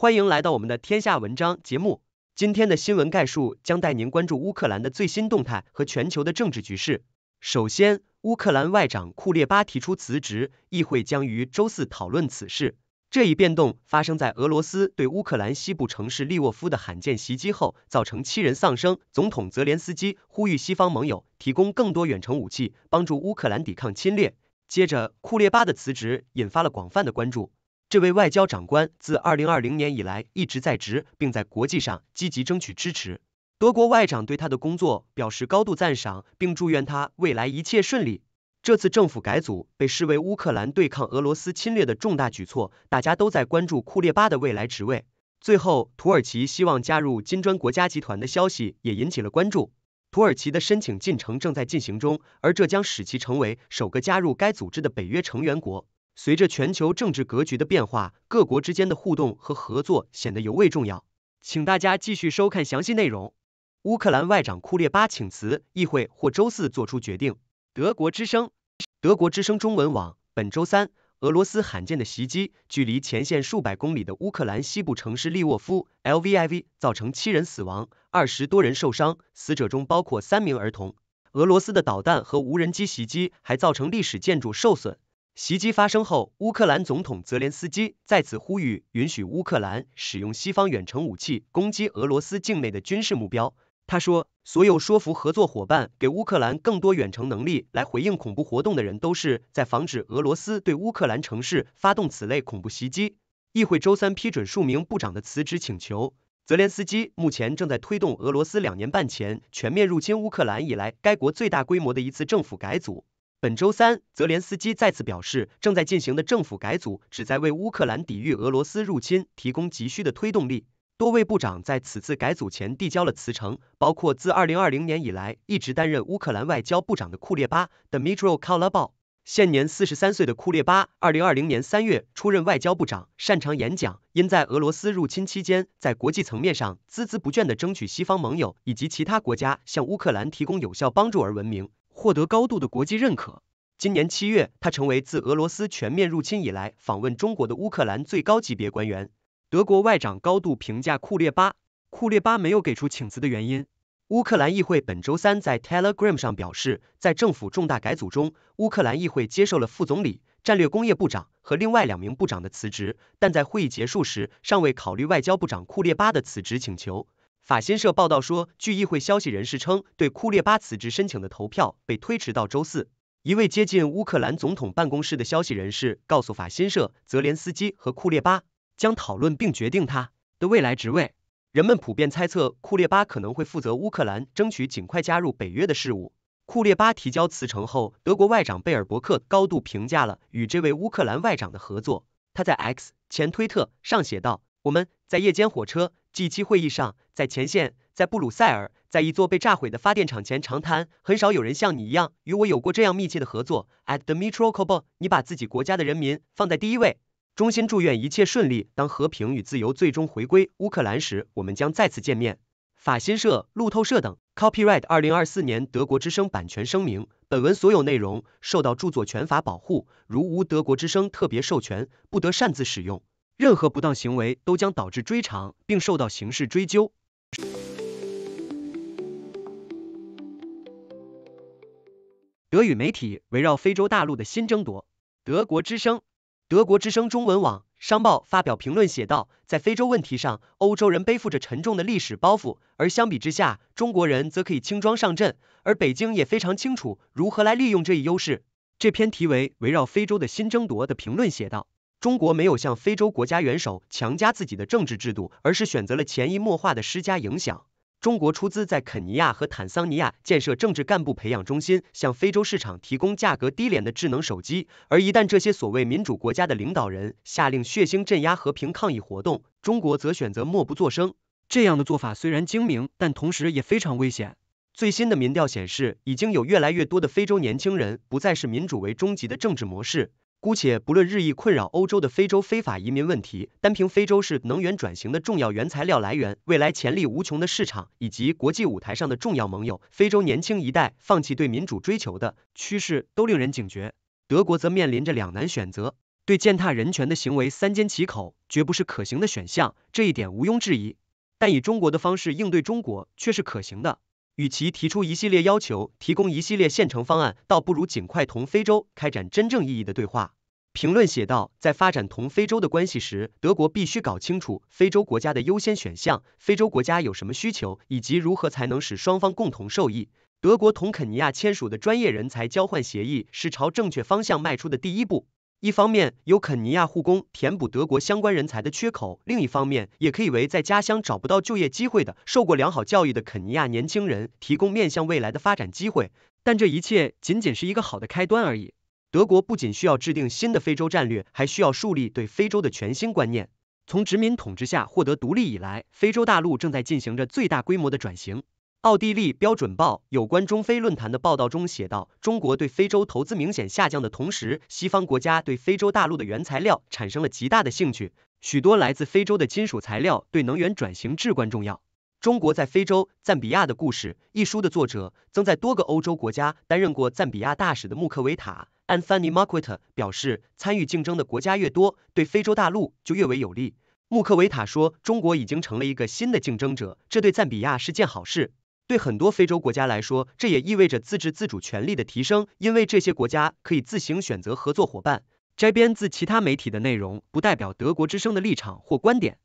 欢迎来到我们的天下文章节目。今天的新闻概述将带您关注乌克兰的最新动态和全球的政治局势。首先，乌克兰外长库列巴提出辞职，议会将于周四讨论此事。这一变动发生在俄罗斯对乌克兰西部城市利沃夫的罕见袭击后，造成七人丧生。总统泽连斯基呼吁西方盟友提供更多远程武器，帮助乌克兰抵抗侵略。接着，库列巴的辞职引发了广泛的关注。这位外交长官自二零二零年以来一直在职，并在国际上积极争取支持。德国外长对他的工作表示高度赞赏，并祝愿他未来一切顺利。这次政府改组被视为乌克兰对抗俄罗斯侵略的重大举措，大家都在关注库列巴的未来职位。最后，土耳其希望加入金砖国家集团的消息也引起了关注。土耳其的申请进程正在进行中，而这将使其成为首个加入该组织的北约成员国。随着全球政治格局的变化，各国之间的互动和合作显得尤为重要。请大家继续收看详细内容。乌克兰外长库列巴请辞，议会或周四做出决定。德国之声，德国之声中文网。本周三，俄罗斯罕见的袭击，距离前线数百公里的乌克兰西部城市利沃夫 （Lviv） 造成七人死亡，二十多人受伤，死者中包括三名儿童。俄罗斯的导弹和无人机袭击还造成历史建筑受损。袭击发生后，乌克兰总统泽连斯基再次呼吁允许乌克兰使用西方远程武器攻击俄罗斯境内的军事目标。他说：“所有说服合作伙伴给乌克兰更多远程能力来回应恐怖活动的人，都是在防止俄罗斯对乌克兰城市发动此类恐怖袭击。”议会周三批准数名部长的辞职请求。泽连斯基目前正在推动俄罗斯两年半前全面入侵乌克兰以来，该国最大规模的一次政府改组。本周三，泽连斯基再次表示，正在进行的政府改组旨在为乌克兰抵御俄罗斯入侵提供急需的推动力。多位部长在此次改组前递交了辞呈，包括自2020年以来一直担任乌克兰外交部长的库列巴 d m i t r o k o l e b a 现年43岁的库列巴，2020年3月出任外交部长，擅长演讲，因在俄罗斯入侵期间在国际层面上孜孜不倦地争取西方盟友以及其他国家向乌克兰提供有效帮助而闻名。获得高度的国际认可。今年七月，他成为自俄罗斯全面入侵以来访问中国的乌克兰最高级别官员。德国外长高度评价库列巴。库列巴没有给出请辞的原因。乌克兰议会本周三在 Telegram 上表示，在政府重大改组中，乌克兰议会接受了副总理、战略工业部长和另外两名部长的辞职，但在会议结束时尚未考虑外交部长库列巴的辞职请求。法新社报道说，据议会消息人士称，对库列巴辞职申请的投票被推迟到周四。一位接近乌克兰总统办公室的消息人士告诉法新社，泽连斯基和库列巴将讨论并决定他的未来职位。人们普遍猜测，库列巴可能会负责乌克兰争取尽快加入北约的事务。库列巴提交辞呈后，德国外长贝尔伯克高度评价了与这位乌克兰外长的合作。他在 X 前推特上写道：“我们在夜间火车。” G7 会议上，在前线，在布鲁塞尔，在一座被炸毁的发电厂前长谈，很少有人像你一样与我有过这样密切的合作。At the m e t r o c o b l 你把自己国家的人民放在第一位，衷心祝愿一切顺利。当和平与自由最终回归乌克兰时，我们将再次见面。法新社、路透社等。Copyright 二零二四年德国之声版权声明：本文所有内容受到著作权法保护，如无德国之声特别授权，不得擅自使用。任何不当行为都将导致追偿，并受到刑事追究。德语媒体围绕非洲大陆的新争夺，《德国之声》《德国之声中文网》《商报》发表评论写道，在非洲问题上，欧洲人背负着沉重的历史包袱，而相比之下，中国人则可以轻装上阵，而北京也非常清楚如何来利用这一优势。这篇题为《围绕非洲的新争夺》的评论写道。中国没有向非洲国家元首强加自己的政治制度，而是选择了潜移默化的施加影响。中国出资在肯尼亚和坦桑尼亚建设政治干部培养中心，向非洲市场提供价格低廉的智能手机。而一旦这些所谓民主国家的领导人下令血腥镇压和平抗议活动，中国则选择默不作声。这样的做法虽然精明，但同时也非常危险。最新的民调显示，已经有越来越多的非洲年轻人不再是民主为终极的政治模式。姑且不论日益困扰欧洲的非洲非法移民问题，单凭非洲是能源转型的重要原材料来源、未来潜力无穷的市场，以及国际舞台上的重要盟友，非洲年轻一代放弃对民主追求的趋势都令人警觉。德国则面临着两难选择，对践踏人权的行为三缄其口绝不是可行的选项，这一点毋庸置疑。但以中国的方式应对中国却是可行的。与其提出一系列要求，提供一系列现成方案，倒不如尽快同非洲开展真正意义的对话。评论写道，在发展同非洲的关系时，德国必须搞清楚非洲国家的优先选项，非洲国家有什么需求，以及如何才能使双方共同受益。德国同肯尼亚签署的专业人才交换协议是朝正确方向迈出的第一步。一方面由肯尼亚护工填补德国相关人才的缺口，另一方面也可以为在家乡找不到就业机会的受过良好教育的肯尼亚年轻人提供面向未来的发展机会。但这一切仅仅是一个好的开端而已。德国不仅需要制定新的非洲战略，还需要树立对非洲的全新观念。从殖民统治下获得独立以来，非洲大陆正在进行着最大规模的转型。奥地利标准报有关中非论坛的报道中写道，中国对非洲投资明显下降的同时，西方国家对非洲大陆的原材料产生了极大的兴趣。许多来自非洲的金属材料对能源转型至关重要。中国在非洲赞比亚的故事一书的作者，曾在多个欧洲国家担任过赞比亚大使的穆克维塔 （Anthony Mukwita） 表示，参与竞争的国家越多，对非洲大陆就越为有利。穆克维塔说：“中国已经成了一个新的竞争者，这对赞比亚是件好事。”对很多非洲国家来说，这也意味着自治自主权利的提升，因为这些国家可以自行选择合作伙伴。摘编自其他媒体的内容，不代表德国之声的立场或观点。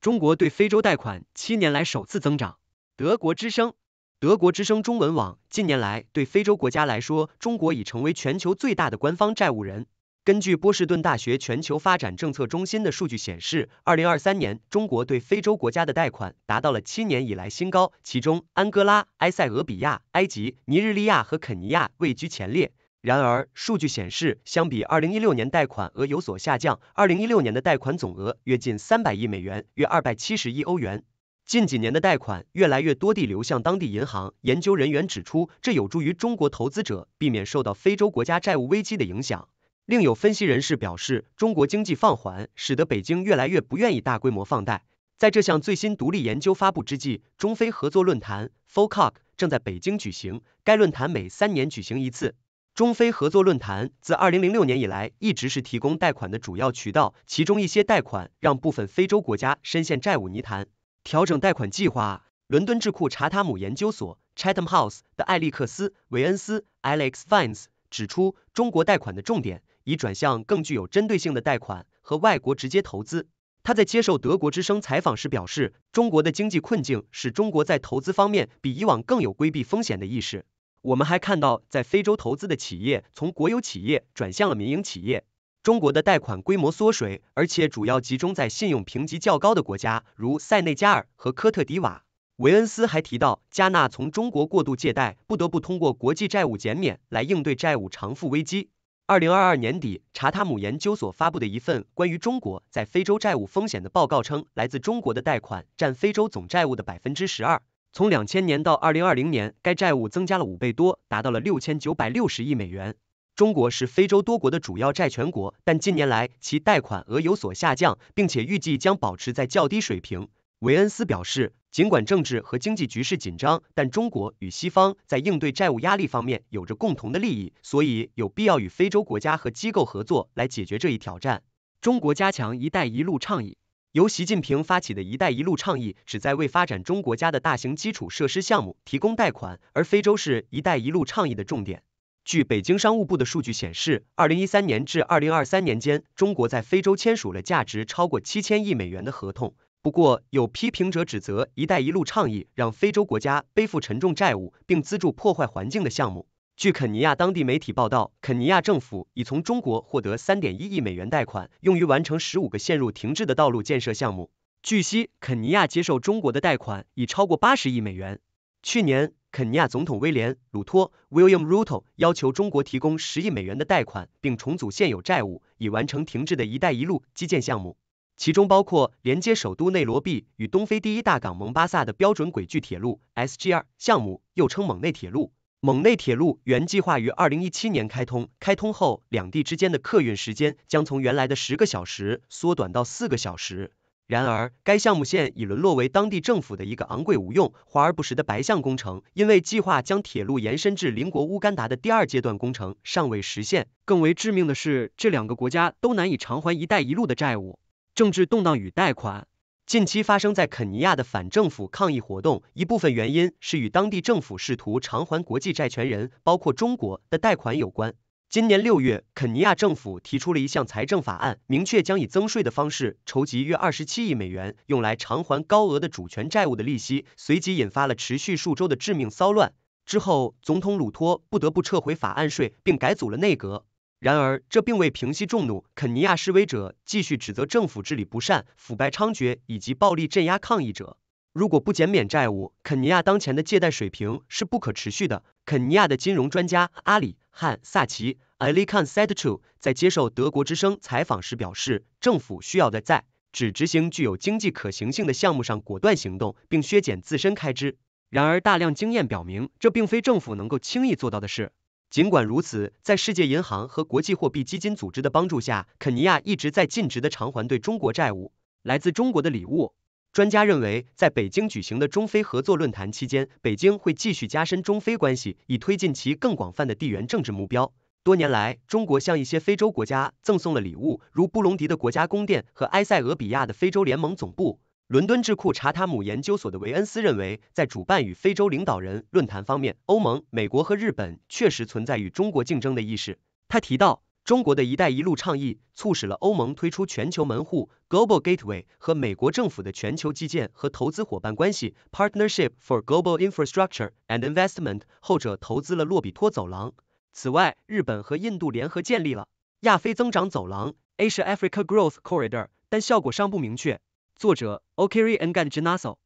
中国对非洲贷款七年来首次增长。德国之声，德国之声中文网。近年来，对非洲国家来说，中国已成为全球最大的官方债务人。根据波士顿大学全球发展政策中心的数据显示，二零二三年中国对非洲国家的贷款达到了七年以来新高，其中安哥拉、埃塞俄比亚、埃及、尼日利亚和肯尼亚位居前列。然而，数据显示，相比二零一六年贷款额有所下降。二零一六年的贷款总额约近三百亿美元，约二百七十亿欧元。近几年的贷款越来越多地流向当地银行。研究人员指出，这有助于中国投资者避免受到非洲国家债务危机的影响。另有分析人士表示，中国经济放缓，使得北京越来越不愿意大规模放贷。在这项最新独立研究发布之际，中非合作论坛 f o c o c 正在北京举行。该论坛每三年举行一次。中非合作论坛自2006年以来一直是提供贷款的主要渠道，其中一些贷款让部分非洲国家深陷债务泥潭。调整贷款计划。伦敦智库查塔姆研究所 （Chatham House） 的艾利克斯·韦恩斯 （Alex Vines） 指出，中国贷款的重点。以转向更具有针对性的贷款和外国直接投资。他在接受德国之声采访时表示，中国的经济困境使中国在投资方面比以往更有规避风险的意识。我们还看到，在非洲投资的企业从国有企业转向了民营企业。中国的贷款规模缩水，而且主要集中在信用评级较高的国家，如塞内加尔和科特迪瓦。维恩斯还提到，加纳从中国过度借贷，不得不通过国际债务减免来应对债务偿付危机。二零二二年底，查塔姆研究所发布的一份关于中国在非洲债务风险的报告称，来自中国的贷款占非洲总债务的百分之十二。从两千年到二零二零年，该债务增加了五倍多，达到了六千九百六十亿美元。中国是非洲多国的主要债权国，但近年来其贷款额有所下降，并且预计将保持在较低水平。韦恩斯表示，尽管政治和经济局势紧张，但中国与西方在应对债务压力方面有着共同的利益，所以有必要与非洲国家和机构合作来解决这一挑战。中国加强“一带一路”倡议，由习近平发起的“一带一路”倡议旨在为发展中国家的大型基础设施项目提供贷款，而非洲是一带一路倡议的重点。据北京商务部的数据显示，二零一三年至二零二三年间，中国在非洲签署了价值超过七千亿美元的合同。不过，有批评者指责“一带一路”倡议让非洲国家背负沉重债务，并资助破坏环境的项目。据肯尼亚当地媒体报道，肯尼亚政府已从中国获得三点一亿美元贷款，用于完成十五个陷入停滞的道路建设项目。据悉，肯尼亚接受中国的贷款已超过八十亿美元。去年，肯尼亚总统威廉·鲁托 （William Ruto） 要求中国提供十亿美元的贷款，并重组现有债务，以完成停滞的一带一路基建项目。其中包括连接首都内罗毕与东非第一大港蒙巴萨的标准轨距铁路 （SGR） 项目，又称蒙内铁路。蒙内铁路原计划于二零一七年开通，开通后两地之间的客运时间将从原来的十个小时缩短到四个小时。然而，该项目现已沦落为当地政府的一个昂贵无用、华而不实的白项工程，因为计划将铁路延伸至邻国乌干达的第二阶段工程尚未实现。更为致命的是，这两个国家都难以偿还“一带一路”的债务。政治动荡与贷款。近期发生在肯尼亚的反政府抗议活动，一部分原因是与当地政府试图偿还国际债权人，包括中国的贷款有关。今年六月，肯尼亚政府提出了一项财政法案，明确将以增税的方式筹集约二十七亿美元，用来偿还高额的主权债务的利息，随即引发了持续数周的致命骚乱。之后，总统鲁托不得不撤回法案税，并改组了内阁。然而，这并未平息众怒。肯尼亚示威者继续指责政府治理不善、腐败猖獗以及暴力镇压抗议者。如果不减免债务，肯尼亚当前的借贷水平是不可持续的。肯尼亚的金融专家阿里汉萨奇阿里坎塞特朱在接受德国之声采访时表示，政府需要在只执行具有经济可行性的项目上果断行动，并削减自身开支。然而，大量经验表明，这并非政府能够轻易做到的事。尽管如此，在世界银行和国际货币基金组织的帮助下，肯尼亚一直在尽职的偿还对中国债务。来自中国的礼物。专家认为，在北京举行的中非合作论坛期间，北京会继续加深中非关系，以推进其更广泛的地缘政治目标。多年来，中国向一些非洲国家赠送了礼物，如布隆迪的国家宫殿和埃塞俄比亚的非洲联盟总部。伦敦智库查塔姆研究所的维恩斯认为，在主办与非洲领导人论坛方面，欧盟、美国和日本确实存在与中国竞争的意识。他提到，中国的一带一路倡议促使了欧盟推出全球门户 （Global Gateway） 和美国政府的全球基建和投资伙伴关系 （Partnership for Global Infrastructure and Investment），后者投资了洛比托走廊。此外，日本和印度联合建立了亚非增长走廊 （Asia-Africa Growth Corridor），但效果尚不明确。作者 o k i r i and g a n a s s o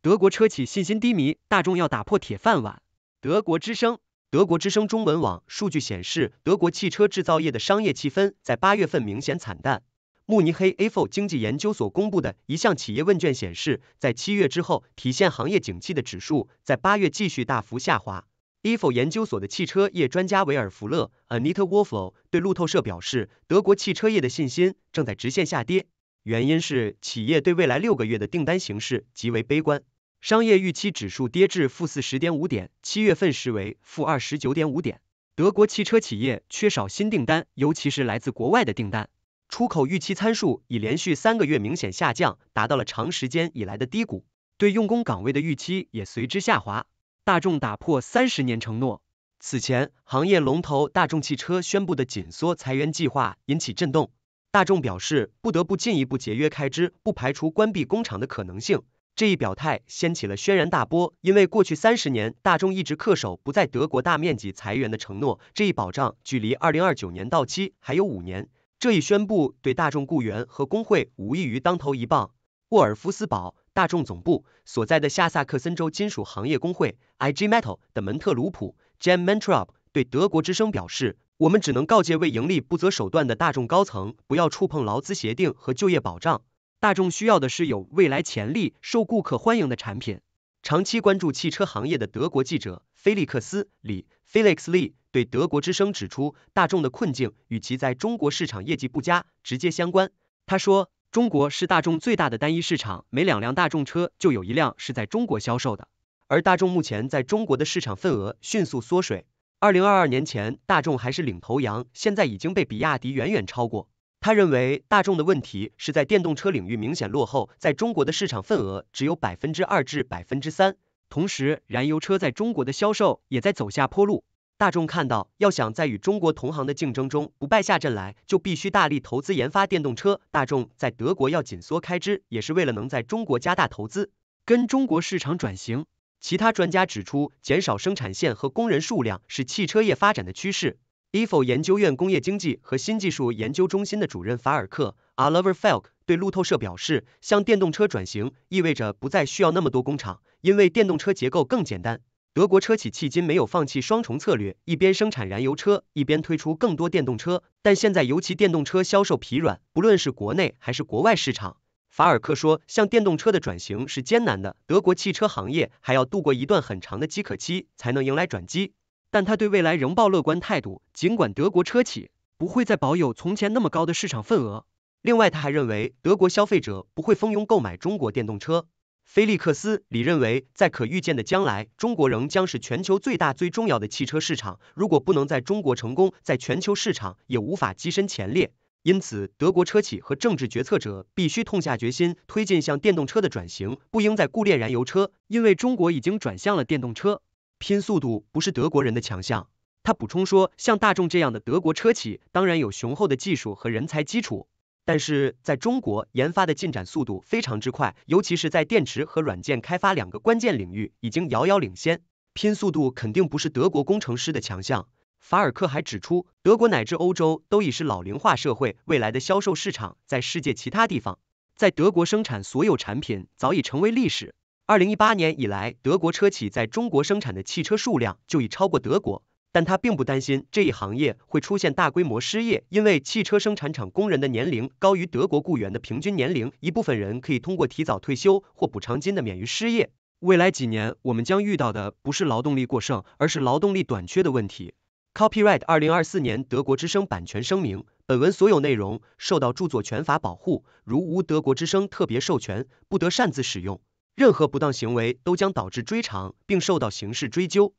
德国车企信心低迷，大众要打破铁饭碗。德国之声、德国之声中文网数据显示，德国汽车制造业的商业气氛在八月份明显惨淡。慕尼黑 a f o 经济研究所公布的一项企业问卷显示，在七月之后，体现行业景气的指数在八月继续大幅下滑。e f o 研究所的汽车业专家维尔福勒 Anita w o l f l 对路透社表示，德国汽车业的信心正在直线下跌，原因是企业对未来六个月的订单形势极为悲观。商业预期指数跌至负四十点五点，七月份时为负二十九点五点。德国汽车企业缺少新订单，尤其是来自国外的订单。出口预期参数已连续三个月明显下降，达到了长时间以来的低谷。对用工岗位的预期也随之下滑。大众打破三十年承诺。此前，行业龙头大众汽车宣布的紧缩裁员计划引起震动。大众表示，不得不进一步节约开支，不排除关闭工厂的可能性。这一表态掀起了轩然大波，因为过去三十年，大众一直恪守不在德国大面积裁员的承诺。这一保障距离二零二九年到期还有五年。这一宣布对大众雇员和工会无异于当头一棒。沃尔夫斯堡。大众总部所在的下萨克森州金属行业工会 IG Metal 的门特鲁普 Jim Metrop 对德国之声表示：“我们只能告诫为盈利不择手段的大众高层，不要触碰劳资协定和就业保障。大众需要的是有未来潜力、受顾客欢迎的产品。”长期关注汽车行业的德国记者菲利克斯李 Felix Lee 对德国之声指出，大众的困境与其在中国市场业绩不佳直接相关。他说。中国是大众最大的单一市场，每两辆大众车就有一辆是在中国销售的。而大众目前在中国的市场份额迅速缩水。二零二二年前，大众还是领头羊，现在已经被比亚迪远远超过。他认为，大众的问题是在电动车领域明显落后，在中国的市场份额只有百分之二至百分之三。同时，燃油车在中国的销售也在走下坡路。大众看到，要想在与中国同行的竞争中不败下阵来，就必须大力投资研发电动车。大众在德国要紧缩开支，也是为了能在中国加大投资，跟中国市场转型。其他专家指出，减少生产线和工人数量是汽车业发展的趋势。e f o 研究院工业经济和新技术研究中心的主任法尔克 o l i v e r Falk） 对路透社表示，向电动车转型意味着不再需要那么多工厂，因为电动车结构更简单。德国车企迄今没有放弃双重策略，一边生产燃油车，一边推出更多电动车。但现在，尤其电动车销售疲软，不论是国内还是国外市场，法尔克说，像电动车的转型是艰难的，德国汽车行业还要度过一段很长的饥渴期，才能迎来转机。但他对未来仍抱乐观态度，尽管德国车企不会再保有从前那么高的市场份额。另外，他还认为德国消费者不会蜂拥购买中国电动车。菲利克斯李认为，在可预见的将来，中国仍将是全球最大最重要的汽车市场。如果不能在中国成功，在全球市场也无法跻身前列。因此，德国车企和政治决策者必须痛下决心，推进向电动车的转型，不应再雇恋燃油车，因为中国已经转向了电动车。拼速度不是德国人的强项，他补充说，像大众这样的德国车企，当然有雄厚的技术和人才基础。但是在中国研发的进展速度非常之快，尤其是在电池和软件开发两个关键领域，已经遥遥领先。拼速度肯定不是德国工程师的强项。法尔克还指出，德国乃至欧洲都已是老龄化社会，未来的销售市场在世界其他地方。在德国生产所有产品早已成为历史。二零一八年以来，德国车企在中国生产的汽车数量就已超过德国。但他并不担心这一行业会出现大规模失业，因为汽车生产厂工人的年龄高于德国雇员的平均年龄，一部分人可以通过提早退休或补偿金的免于失业。未来几年，我们将遇到的不是劳动力过剩，而是劳动力短缺的问题。Copyright 二零二四年德国之声版权声明：本文所有内容受到著作权法保护，如无德国之声特别授权，不得擅自使用。任何不当行为都将导致追偿，并受到刑事追究。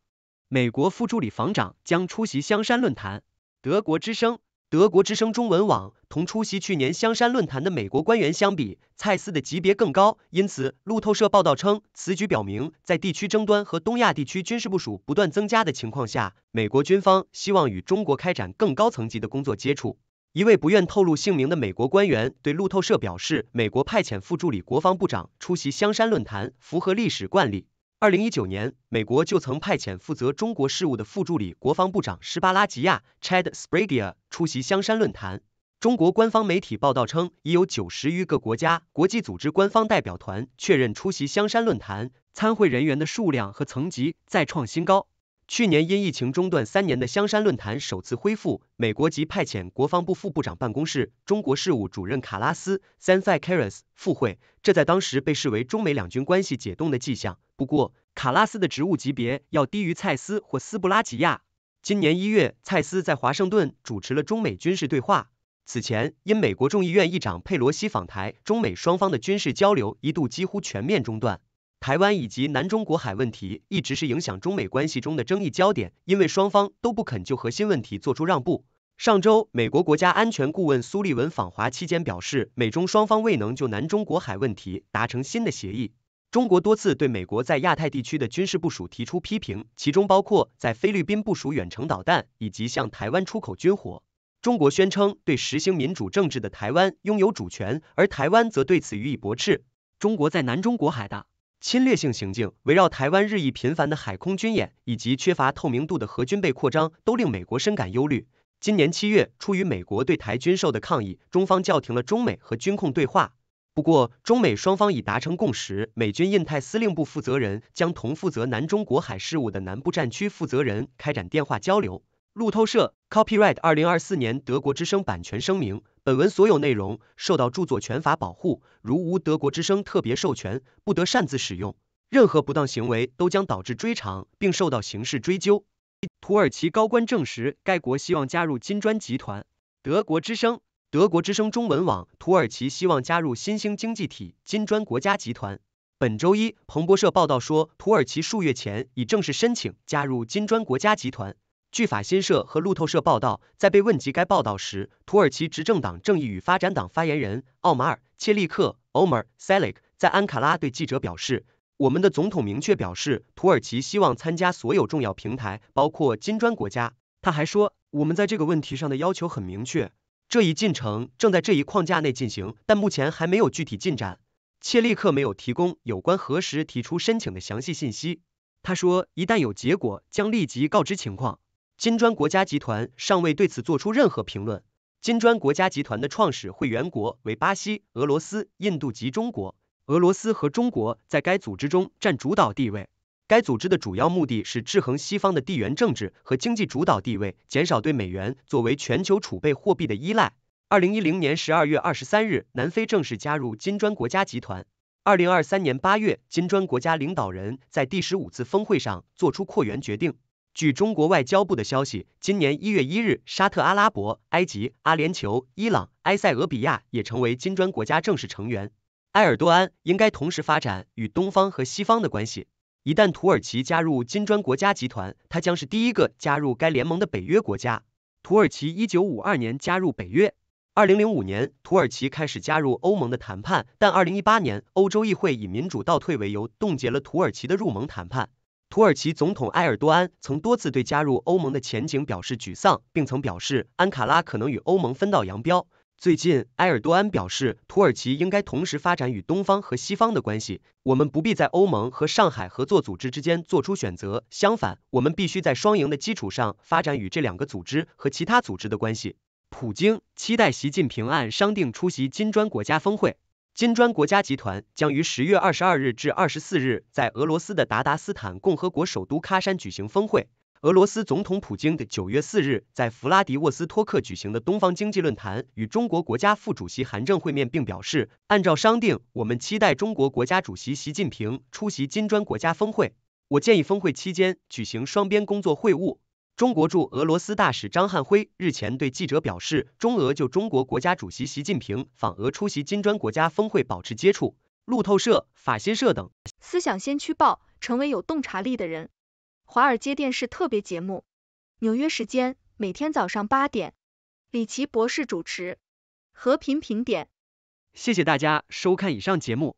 美国副助理防长将出席香山论坛。德国之声、德国之声中文网同出席去年香山论坛的美国官员相比，蔡司的级别更高。因此，路透社报道称，此举表明，在地区争端和东亚地区军事部署不断增加的情况下，美国军方希望与中国开展更高层级的工作接触。一位不愿透露姓名的美国官员对路透社表示，美国派遣副助理国防部长出席香山论坛符合历史惯例。二零一九年，美国就曾派遣负责中国事务的副助理国防部长施巴拉吉亚 （Chad s p r a d i a 出席香山论坛。中国官方媒体报道称，已有九十余个国家、国际组织官方代表团确认出席香山论坛，参会人员的数量和层级再创新高。去年因疫情中断三年的香山论坛首次恢复，美国籍派遣国防部副部长办公室中国事务主任卡拉斯 s a n f a y Karas） 赴会，这在当时被视为中美两军关系解冻的迹象。不过，卡拉斯的职务级别要低于蔡斯或斯布拉吉亚。今年一月，蔡斯在华盛顿主持了中美军事对话。此前，因美国众议院议长佩洛西访台，中美双方的军事交流一度几乎全面中断。台湾以及南中国海问题一直是影响中美关系中的争议焦点，因为双方都不肯就核心问题做出让步。上周，美国国家安全顾问苏利文访华期间表示，美中双方未能就南中国海问题达成新的协议。中国多次对美国在亚太地区的军事部署提出批评，其中包括在菲律宾部署远程导弹以及向台湾出口军火。中国宣称对实行民主政治的台湾拥有主权，而台湾则对此予以驳斥。中国在南中国海的。侵略性行径，围绕台湾日益频繁的海空军演以及缺乏透明度的核军备扩张，都令美国深感忧虑。今年七月，出于美国对台军售的抗议，中方叫停了中美和军控对话。不过，中美双方已达成共识，美军印太司令部负责人将同负责南中国海事务的南部战区负责人开展电话交流。路透社，Copyright 二零二四年德国之声版权声明：本文所有内容受到著作权法保护，如无德国之声特别授权，不得擅自使用。任何不当行为都将导致追偿并受到刑事追究。土耳其高官证实，该国希望加入金砖集团。德国之声，德国之声中文网，土耳其希望加入新兴经济体金砖国家集团。本周一，彭博社报道说，土耳其数月前已正式申请加入金砖国家集团。据法新社和路透社报道，在被问及该报道时，土耳其执政党正义与发展党发言人奥马尔·切利克 o m a r s e l i k 在安卡拉对记者表示：“我们的总统明确表示，土耳其希望参加所有重要平台，包括金砖国家。”他还说：“我们在这个问题上的要求很明确，这一进程正在这一框架内进行，但目前还没有具体进展。”切利克没有提供有关何时提出申请的详细信息。他说：“一旦有结果，将立即告知情况。”金砖国家集团尚未对此做出任何评论。金砖国家集团的创始会员国为巴西、俄罗斯、印度及中国，俄罗斯和中国在该组织中占主导地位。该组织的主要目的是制衡西方的地缘政治和经济主导地位，减少对美元作为全球储备货币的依赖。二零一零年十二月二十三日，南非正式加入金砖国家集团。二零二三年八月，金砖国家领导人在第十五次峰会上作出扩员决定。据中国外交部的消息，今年一月一日，沙特阿拉伯、埃及、阿联酋、伊朗、埃塞俄比亚也成为金砖国家正式成员。埃尔多安应该同时发展与东方和西方的关系。一旦土耳其加入金砖国家集团，它将是第一个加入该联盟的北约国家。土耳其一九五二年加入北约，二零零五年土耳其开始加入欧盟的谈判，但二零一八年欧洲议会以民主倒退为由冻结了土耳其的入盟谈判。土耳其总统埃尔多安曾多次对加入欧盟的前景表示沮丧，并曾表示安卡拉可能与欧盟分道扬镳。最近，埃尔多安表示，土耳其应该同时发展与东方和西方的关系。我们不必在欧盟和上海合作组织之间做出选择。相反，我们必须在双赢的基础上发展与这两个组织和其他组织的关系。普京期待习近平按商定出席金砖国家峰会。金砖国家集团将于十月二十二日至二十四日在俄罗斯的达达斯坦共和国首都喀山举行峰会。俄罗斯总统普京的九月四日在弗拉迪沃斯托克举行的东方经济论坛与中国国家副主席韩正会面，并表示，按照商定，我们期待中国国家主席习近平出席金砖国家峰会。我建议峰会期间举行双边工作会晤。中国驻俄罗斯大使张汉辉日前对记者表示，中俄就中国国家主席习近平访俄出席金砖国家峰会保持接触。路透社、法新社等。思想先驱报，成为有洞察力的人。华尔街电视特别节目，纽约时间每天早上八点，李奇博士主持。和平评点。谢谢大家收看以上节目。